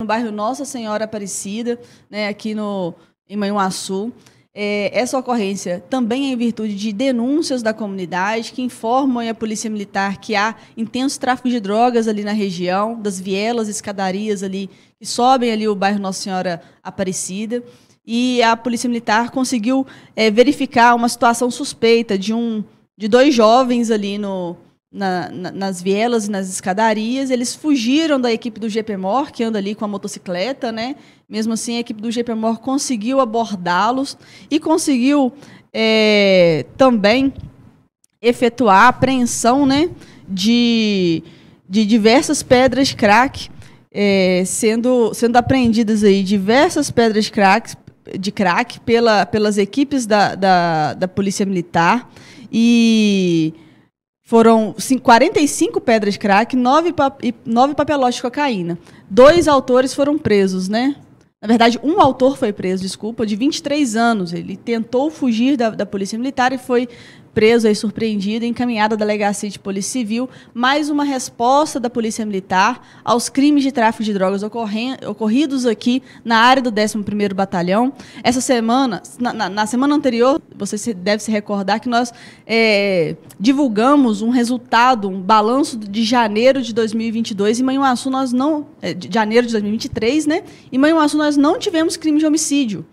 no bairro Nossa Senhora Aparecida, né, aqui no, em Manhuaçu. É, essa ocorrência também é em virtude de denúncias da comunidade que informam a Polícia Militar que há intenso tráfico de drogas ali na região, das vielas, escadarias ali que sobem ali o bairro Nossa Senhora Aparecida. E a Polícia Militar conseguiu é, verificar uma situação suspeita de um de dois jovens ali no, na, na, nas vielas e nas escadarias. Eles fugiram da equipe do GPMOR, que anda ali com a motocicleta, né? Mesmo assim, a equipe do GPMOR conseguiu abordá-los e conseguiu é, também efetuar a apreensão né, de, de diversas pedras de crack, é, sendo, sendo apreendidas aí diversas pedras de crack, de crack pela, pelas equipes da, da, da Polícia Militar. E foram 45 pedras crack, 9, pap nove papelotes de cocaína. Dois autores foram presos, né? Na verdade, um autor foi preso, desculpa, de 23 anos. Ele tentou fugir da, da polícia militar e foi preso e surpreendido, encaminhado à delegacia de polícia civil, mais uma resposta da polícia militar aos crimes de tráfico de drogas ocorridos aqui na área do 11º Batalhão. Essa semana, na, na semana anterior, você deve se recordar que nós é, divulgamos um resultado, um balanço de janeiro de 2022 em Manhuaçu nós não, é, de janeiro de 2023, né? Em Manhuaçu nós não tivemos crime de homicídio.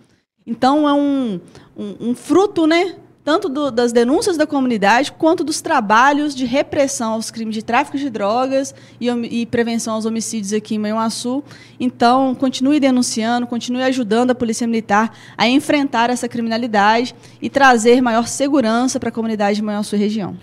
Então é um, um, um fruto, né? tanto do, das denúncias da comunidade quanto dos trabalhos de repressão aos crimes de tráfico de drogas e, e prevenção aos homicídios aqui em Manhuaçu. Então, continue denunciando, continue ajudando a Polícia Militar a enfrentar essa criminalidade e trazer maior segurança para a comunidade de Manhuaçu e região.